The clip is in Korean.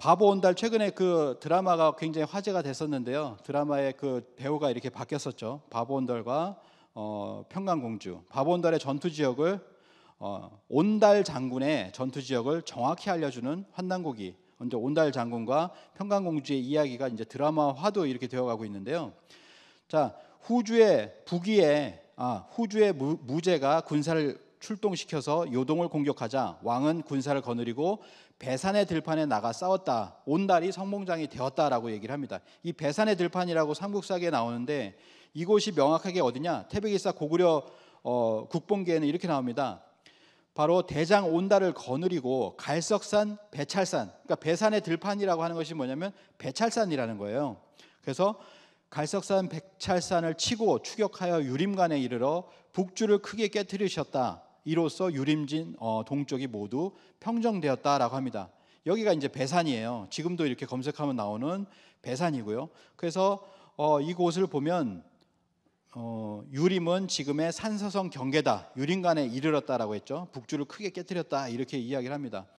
바보 온달 최근에 그 드라마가 굉장히 화제가 됐었는데요. 드라마의 그 배우가 이렇게 바뀌었었죠. 바보 온달과 어, 평강공주. 바보 온달의 전투 지역을 어, 온달 장군의 전투 지역을 정확히 알려주는 환난곡이 먼저 온달 장군과 평강공주의 이야기가 이제 드라마화도 이렇게 되어가고 있는데요. 자 후주의 북위에 아 후주의 무, 무제가 군사를 출동시켜서 요동을 공격하자 왕은 군사를 거느리고 배산의 들판에 나가 싸웠다. 온달이 성공장이 되었다라고 얘기를 합니다. 이 배산의 들판이라고 삼국사기에 나오는데 이곳이 명확하게 어디냐? 태백이사 고구려 어, 국본기에는 이렇게 나옵니다. 바로 대장 온달을 거느리고 갈석산, 배찰산, 그러니까 배산의 들판이라고 하는 것이 뭐냐면 배찰산이라는 거예요. 그래서 갈석산, 배찰산을 치고 추격하여 유림간에 이르러 북주를 크게 깨뜨리셨다. 이로써 유림진 어, 동쪽이 모두 평정되었다라고 합니다. 여기가 이제 배산이에요. 지금도 이렇게 검색하면 나오는 배산이고요. 그래서 어, 이곳을 보면 어, 유림은 지금의 산서성 경계다. 유림간에 이르렀다라고 했죠. 북주를 크게 깨뜨렸다 이렇게 이야기를 합니다.